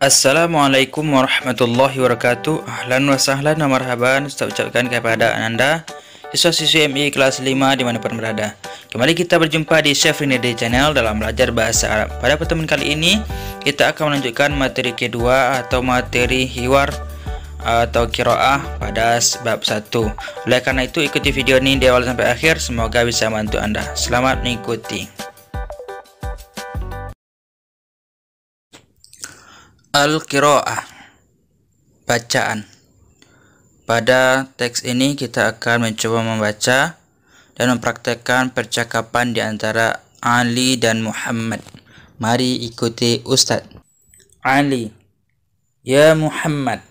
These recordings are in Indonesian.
Assalamualaikum warahmatullahi wabarakatuh Ahlan wa sahlan wa marhaban Saya ucapkan kepada anda Siswa-siswi MI kelas 5 di mana pun berada Kembali kita berjumpa di Chef Rinede Channel dalam belajar bahasa Arab Pada pertemuan kali ini Kita akan melanjutkan materi kedua atau materi hiwar atau kiroah pada bab 1 Oleh karena itu ikuti video ini di awal sampai akhir Semoga bisa membantu anda Selamat mengikuti Al-Qira'ah Bacaan Pada teks ini kita akan mencoba membaca dan mempraktekkan percakapan di antara Ali dan Muhammad. Mari ikuti Ustaz. Ali Ya Muhammad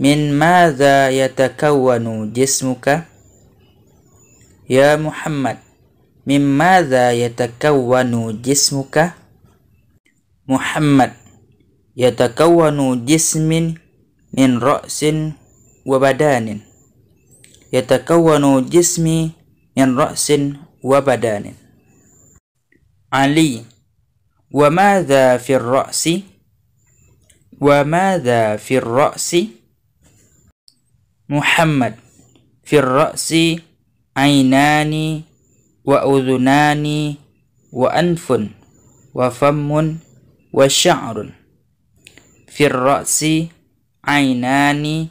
Min madha yatakawwanu jismuka? Ya Muhammad Min madha yatakawwanu jismuka? Muhammad يتكون جسم من رأس وبدان يتكون جسم من رأس وبدان علي وماذا في الرأس وماذا في الرأس محمد في الرأس عينان وأذنان وأنف وفم وشعر firra'si ainani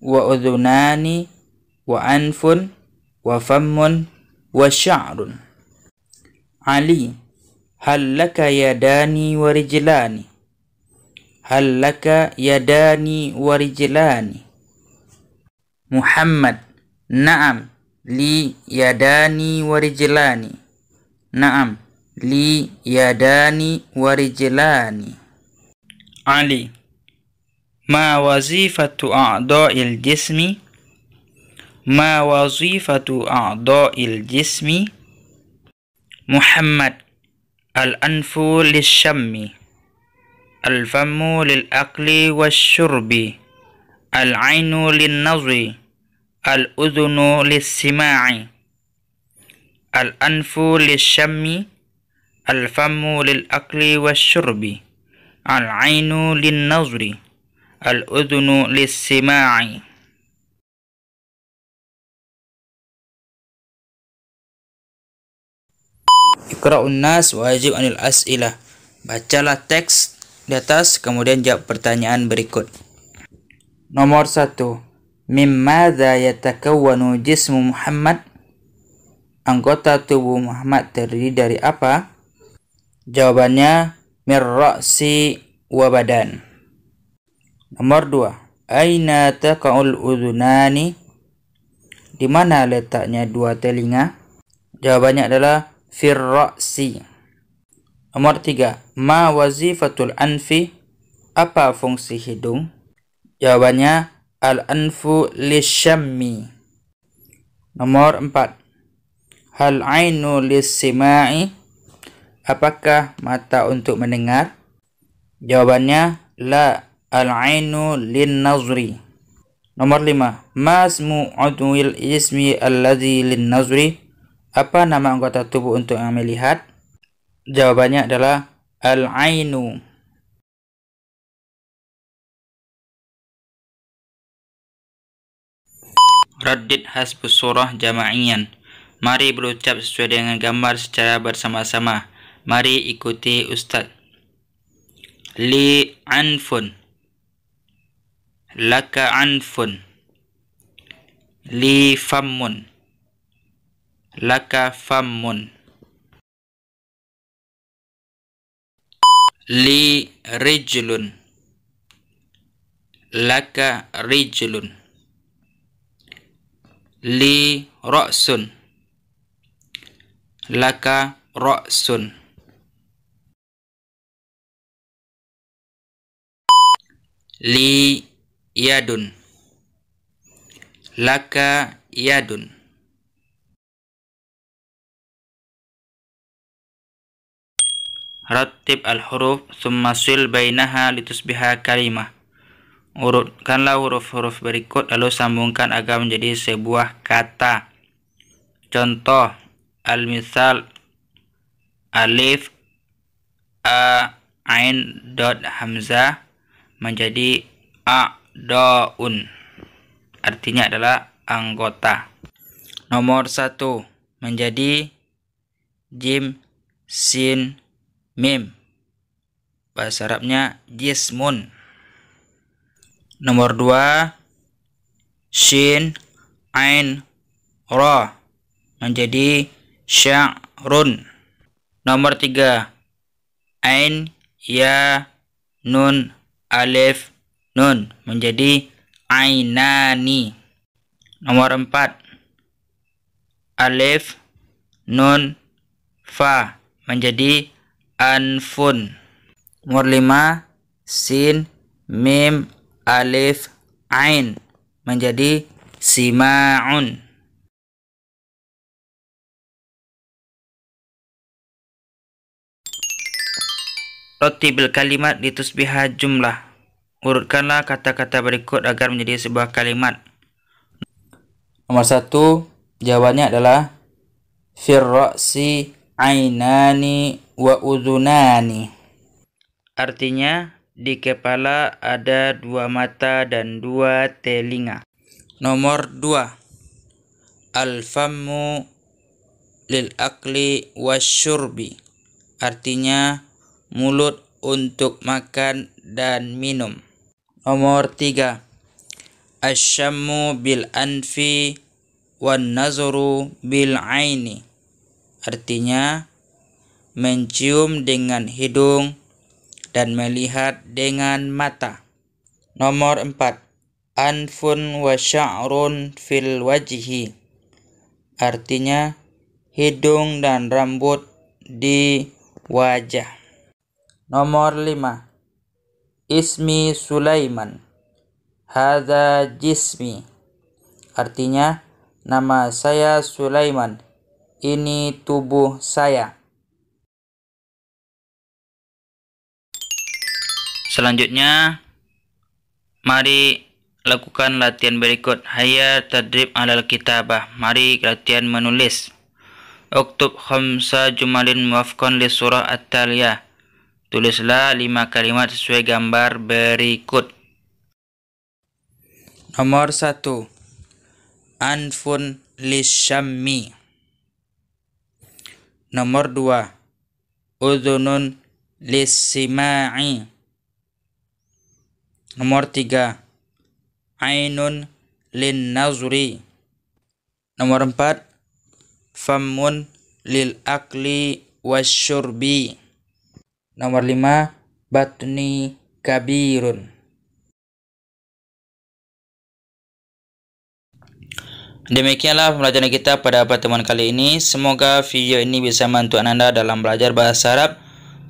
wa udhunani wa anfun wa fammun wa sya'run Ali hal laka yadani wa rijlani hal laka yadani wa rijlani Muhammad na'am li yadani wa rijlani na'am li yadani wa rijlani Ali ما وظيفة أعضاء الجسم ما وظيفة أعضاء الجسم محمد الأنف للشم الفم للأكل والشرب العين للنظر الأذن للسماع الأنف للشم الفم للأكل والشرب العين للنظر al udhnu lis-sima'i Iqra'un nas wajib anil as'ilah. Bacalah teks di atas kemudian jawab pertanyaan berikut. Nomor 1. Mimmadza yatakawwanu jismu Muhammad? Anggota tubuh Muhammad terdiri dari apa? Jawabannya mirra'si wa badan. Nomor dua, aina taqa'ul udhunani? Di mana letaknya dua telinga? Jawabannya adalah firra'si. Nomor tiga, ma wazifatul anfi? Apa fungsi hidung? Jawabannya al-anfu lishammi. Nomor empat, hal ainu lisima'i? Apakah mata untuk mendengar? Jawabannya la al-ainu lin nazri nomor 5 masmu udwil ismi alladhi lin nazri apa nama anggota tubuh untuk yang melihat jawabannya adalah al-ainu Radit hasbus surah jama'iyan. Mari berucap sesuai dengan gambar secara bersama-sama. Mari ikuti Ustaz. Li anfun laka anfun li fammun laka fammun li rijlun laka rijlun li ra'sun laka ra'sun li yadun laka yadun Rattib al-huruf summa sil bainaha litusbiha kalimah Urutkanlah huruf-huruf berikut lalu sambungkan agar menjadi sebuah kata Contoh Al-misal Alif A Ain Dot Hamzah menjadi A daun artinya adalah anggota nomor satu menjadi jim sin mim bahasa Arabnya jismun nomor dua shin ain ra menjadi sya'run nomor tiga ain ya nun alif nun menjadi ainani. Nomor 4. Alif, nun, fa menjadi anfun. Nomor 5. Sin, mim, alif, ain menjadi simaun. Rotibel kalimat ditusbihah jumlah. Urutkanlah kata-kata berikut agar menjadi sebuah kalimat. Nomor satu, jawabannya adalah Firroksi ainani wa uzunani". Artinya, di kepala ada dua mata dan dua telinga. Nomor dua, al lil akli wa syurbi. Artinya, mulut untuk makan dan minum. Nomor tiga Asyammu bil anfi wan nazuru bil aini. Artinya mencium dengan hidung dan melihat dengan mata. Nomor empat Anfun wa sya'run fil wajhi. Artinya hidung dan rambut di wajah. Nomor lima Ismi Sulaiman. Hada jismi. Artinya, nama saya Sulaiman. Ini tubuh saya. Selanjutnya, mari lakukan latihan berikut. Hayya tadrib alal kitabah. Mari latihan menulis. Uktub khamsa jumalin muafkan li surah at-taliyah. Tulislah lima kalimat sesuai gambar berikut. Nomor satu, Anfun lishammi. Nomor dua, Udhunun lissima'i. Nomor tiga, Ainun nazuri. Nomor empat, Famun lil akli wasyurbi. Nomor 5 batni kabirun. Demikianlah pelajaran kita pada pertemuan kali ini. Semoga video ini bisa membantu Anda dalam belajar bahasa Arab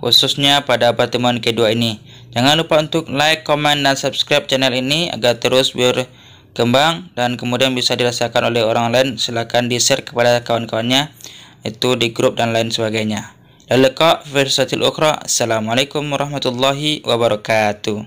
khususnya pada pertemuan kedua ini. Jangan lupa untuk like, comment, dan subscribe channel ini agar terus berkembang dan kemudian bisa dirasakan oleh orang lain. Silahkan di-share kepada kawan-kawannya, itu di grup dan lain sebagainya. اللقاء في فرصة أخرى السلام عليكم ورحمة الله وبركاته